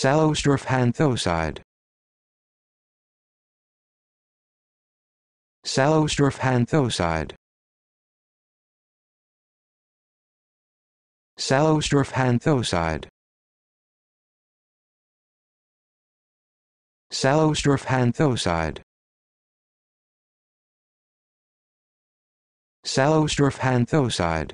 Salostrophanthoside. Salostrophanthoside. Salostrophanthoside. Salostrophanthoside. Salostrophanthoside.